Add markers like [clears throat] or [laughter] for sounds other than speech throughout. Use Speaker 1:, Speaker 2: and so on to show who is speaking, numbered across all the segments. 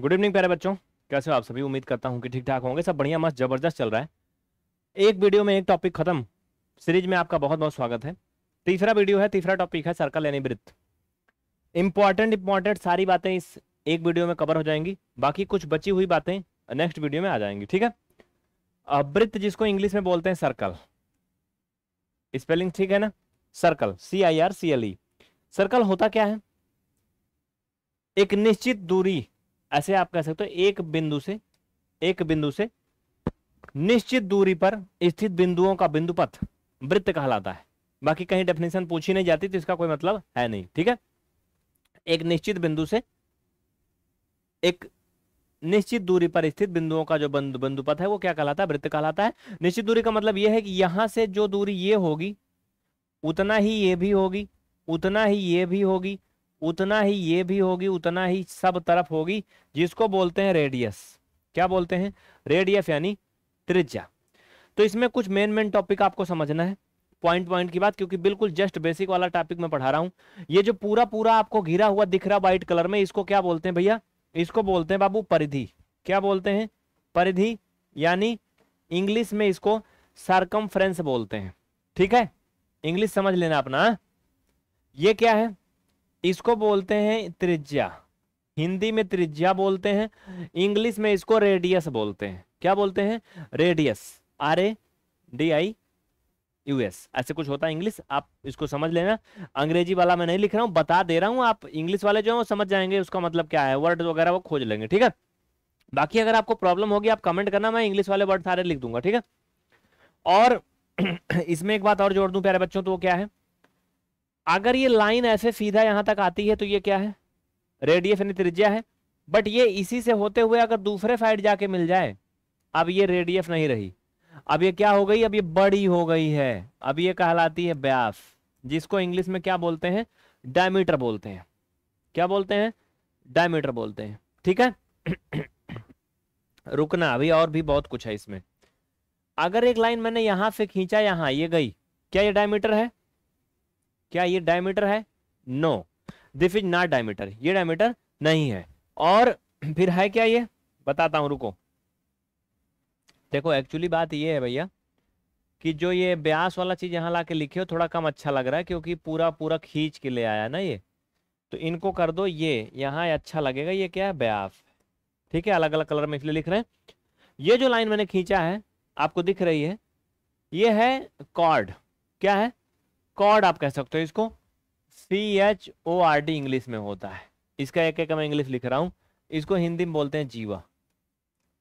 Speaker 1: Good evening प्यारे बच्चों कैसे हो आप सभी उम्मीद करता हूँ कि ठीक ठाक होंगे सब बढ़िया मस्त जबरदस्त चल रहा है एक वीडियो में एक टॉपिक खत्म सीरीज में आपका बहुत बहुत स्वागत है तीसरा वीडियो है तीसरा टॉपिक है सर्कल यानी वृत्त इंपॉर्टेंट इंपॉर्टेंट सारी बातें इस एक वीडियो में कवर हो जाएंगी बाकी कुछ बची हुई बातें नेक्स्ट वीडियो में आ जाएंगी ठीक है वृत्त जिसको इंग्लिश में बोलते हैं सर्कल स्पेलिंग ठीक है ना circle C I R C L E circle होता क्या है एक निश्चित दूरी ऐसे आप कह सकते हो एक बिंदु से एक बिंदु से निश्चित दूरी पर स्थित बिंदुओं का बिंदु पथ वृत्त कहलाता है बाकी कहीं डेफिनेशन पूछी नहीं जाती तो इसका कोई मतलब है नहीं ठीक है एक निश्चित बिंदु से एक निश्चित दूरी पर स्थित बिंदुओं का जो बंधु बंधु पथ है वो क्या कहलाता है वृत्त कहलाता है निश्चित दूरी का मतलब यह है कि यहां से जो दूरी ये होगी उतना ही ये भी होगी उतना ही ये भी होगी उतना ही ये भी होगी उतना ही सब तरफ होगी जिसको बोलते हैं रेडियस क्या बोलते हैं रेडियस यानी त्रिज्या तो इसमें कुछ मेन मेन टॉपिक आपको समझना है पॉइंट पॉइंट की बात क्योंकि बिल्कुल जस्ट बेसिक वाला टॉपिक में पढ़ा रहा हूं ये जो पूरा पूरा आपको घिरा हुआ दिख रहा व्हाइट कलर में इसको क्या बोलते हैं भैया इसको बोलते हैं बाबू परिधि क्या बोलते हैं परिधि यानी इंग्लिश में इसको सरकम बोलते हैं ठीक है इंग्लिश समझ लेना अपना ये क्या है इसको बोलते हैं त्रिज्या हिंदी में त्रिज्या बोलते हैं इंग्लिश में इसको रेडियस बोलते हैं क्या बोलते हैं radius R A D I U S ऐसे कुछ होता है इंग्लिश आप इसको समझ लेना अंग्रेजी वाला मैं नहीं लिख रहा हूं बता दे रहा हूं आप इंग्लिश वाले जो है वो समझ जाएंगे उसका मतलब क्या है वर्ड वगैरह वो खोज लेंगे ठीक है बाकी अगर आपको प्रॉब्लम होगी आप कमेंट करना मैं इंग्लिश वाले वर्ड सारे लिख दूंगा ठीक है और [clears throat] इसमें एक बात और जोड़ दूं प्यारे बच्चों तो वो क्या है अगर ये लाइन ऐसे सीधा यहां तक आती है तो ये क्या है रेडियस यानी त्रिज्या है बट ये इसी से होते हुए अगर दूसरे साइड जाके मिल जाए अब ये रेडियस नहीं रही अब ये क्या हो गई अब ये बड़ी हो गई है अब ये कहलाती है ब्यास जिसको इंग्लिश में क्या बोलते हैं डायमीटर बोलते हैं क्या बोलते हैं डायमीटर बोलते हैं ठीक है [coughs] रुकना अभी और भी बहुत कुछ है इसमें अगर एक लाइन मैंने यहां से खींचा यहां ये गई क्या ये डायमीटर है क्या ये डायमीटर है no this is not diameter ये डायमीटर नहीं है और फिर है क्या ये बताता हूं रुको देखो एक्चुअली बात ये है भैया कि जो ये ब्यास वाला चीज़ यहाँ ला के लिखे हो थोड़ा कम अच्छा लग रहा है क्योंकि पूरा पूरा खींच के ले आया ना ये तो इनको कर दो ये यहाँ अच्छा लगेगा ये क्या है ब्यास ठीक है अलग अलग कलर में इसलिए लिख रहे हैं ये जो लाइन मैंने खींचा है आपको दिख रही है ये है कॉर्ड क्या है कॉड आप कह सकते हो इसको C H O R D English में होता है इसका एक एक मैं इंग्लिश लिख रहा हूं इसको हिंदी में बोलते हैं जीवा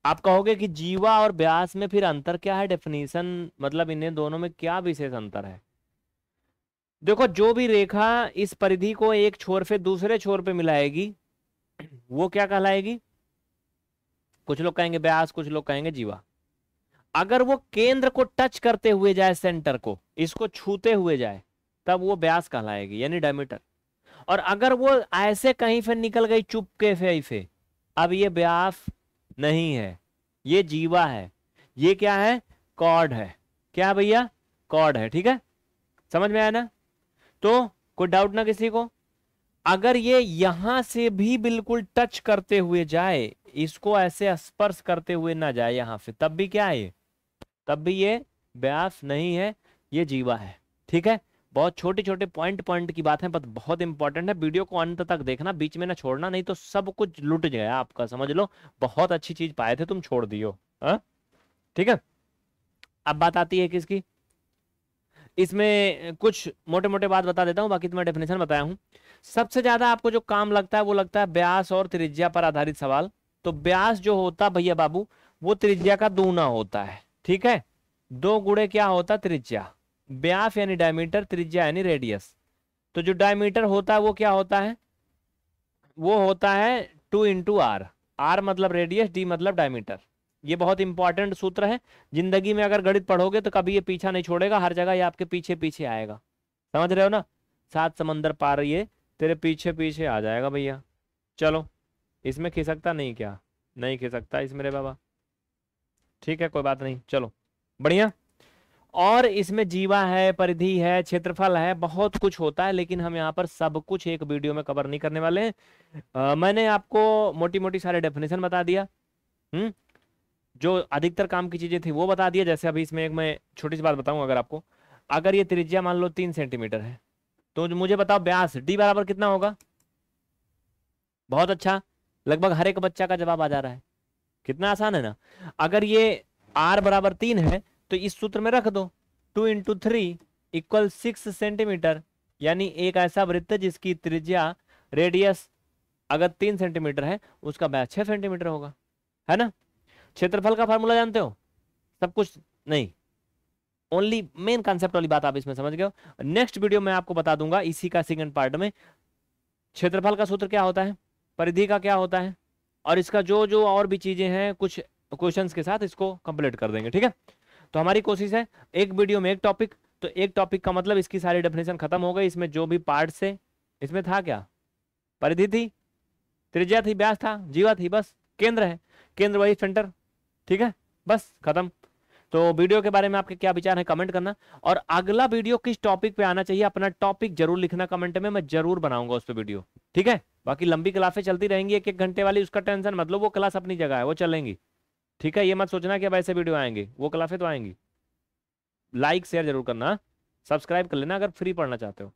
Speaker 1: आप कहोगे कि जीवा और ब्यास में फिर अंतर क्या है डेफिनेशन मतलब इन्हें दोनों में क्या विशेष अंतर है देखो जो भी रेखा इस परिधि को एक छोर से दूसरे छोर पे मिलाएगी वो क्या कहलाएगी कुछ लोग कहेंगे ब्यास कुछ लोग कहेंगे जीवा अगर वो केंद्र को टच करते हुए जाए सेंटर को इसको छूते हुए जाए तब वो ब्यास कहलाएगी यानी डायमीटर और अगर वो ऐसे कहीं फिर निकल गई चुप के से अब ये ब्यास नहीं है ये जीवा है ये क्या है कॉर्ड है क्या भैया कॉर्ड है ठीक है समझ में आया ना तो कोई डाउट ना किसी को अगर ये यहां से भी बिल्कुल टच करते हुए जाए इसको ऐसे स्पर्श करते हुए ना जाए यहां से तब भी क्या है तब भी ये ब्यास नहीं है ये जीवा है ठीक है बहुत छोटे छोटे पॉइंट पॉइंट की बात है पर बहुत इंपॉर्टेंट है वीडियो को अंत तक देखना बीच में ना छोड़ना नहीं तो सब कुछ लुट गया आपका समझ लो बहुत अच्छी चीज पाए थे तुम छोड़ दियो हाँ? ठीक है अब बात आती है किसकी इसमें कुछ मोटे मोटे बात बता देता हूँ बाकी तुम्हें तो डेफिनेशन बताया हूँ सबसे ज्यादा आपको जो काम लगता है वो लगता है ब्यास और त्रिज्या पर आधारित सवाल तो ब्यास जो होता भैया बाबू वो त्रिज्या का दूना होता है ठीक है दो गुड़े क्या होता त्रिज्या व्यास यानी डायमीटर त्रिज्या यानी रेडियस तो जो डायमीटर होता है वो क्या होता है वो होता है टू इंटू आर आर मतलब रेडियस डी मतलब डायमीटर ये बहुत इंपॉर्टेंट सूत्र है जिंदगी में अगर गणित पढ़ोगे तो कभी ये पीछा नहीं छोड़ेगा हर जगह ये आपके पीछे पीछे आएगा समझ रहे हो ना सात समंदर पार ये तेरे पीछे पीछे आ जाएगा भैया चलो इसमें खिसकता नहीं क्या नहीं खिसकता इसमें रे बाबा ठीक है कोई बात नहीं चलो बढ़िया और इसमें जीवा है परिधि है क्षेत्रफल है बहुत कुछ होता है लेकिन हम यहाँ पर सब कुछ एक वीडियो में कवर नहीं करने वाले हैं आ, मैंने आपको मोटी मोटी सारे डेफिनेशन बता दिया हम्म जो अधिकतर काम की चीजें थी वो बता दिया जैसे अभी इसमें एक मैं छोटी सी बात बताऊं अगर आपको अगर ये त्रिज्या मान लो तीन सेंटीमीटर है तो मुझे बताओ ब्यास डी बराबर कितना होगा बहुत अच्छा लगभग हर एक बच्चा का जवाब आ जा रहा है कितना आसान है ना अगर ये आर बराबर तीन है तो इस सूत्र में रख दो two into three equal six centimetre यानी एक ऐसा वृत्त जिसकी त्रिज्या रेडियस अगर तीन सेंटीमीटर है उसका व्यास छह सेंटीमीटर होगा है ना क्षेत्रफल का फार्मूला जानते हो सब कुछ नहीं ओनली मेन कॉन्सेप्ट वाली बात आप इसमें समझ गए हो नेक्स्ट वीडियो में आपको बता दूंगा इसी का सेकेंड पार्ट में क्षेत्रफल का सूत्र क्या होता है परिधि का क्या होता है और इसका जो जो और भी चीजें हैं कुछ क्वेश्चंस के साथ इसको कंप्लीट कर देंगे ठीक है तो हमारी कोशिश है एक वीडियो में एक टॉपिक तो एक टॉपिक का मतलब इसकी सारी डेफिनेशन खत्म हो गई इसमें जो भी पार्ट से इसमें था क्या परिधि थी त्रिज्या थी ब्यास था जीवा थी बस केंद्र है केंद्र वही सेंटर ठीक है बस खत्म तो वीडियो के बारे में आपके क्या विचार है कमेंट करना और अगला वीडियो किस टॉपिक पे आना चाहिए अपना टॉपिक जरूर लिखना कमेंट में मैं जरूर बनाऊंगा उस पर वीडियो ठीक है बाकी लंबी क्लासें चलती रहेंगी एक एक घंटे वाली उसका टेंशन मतलब वो क्लास अपनी जगह है वो चलेंगी ठीक है ये मत सोचना कि अब ऐसे वीडियो आएंगे वो क्लाफे तो आएंगी लाइक शेयर जरूर करना सब्सक्राइब हाँ। कर लेना अगर फ्री पढ़ना चाहते हो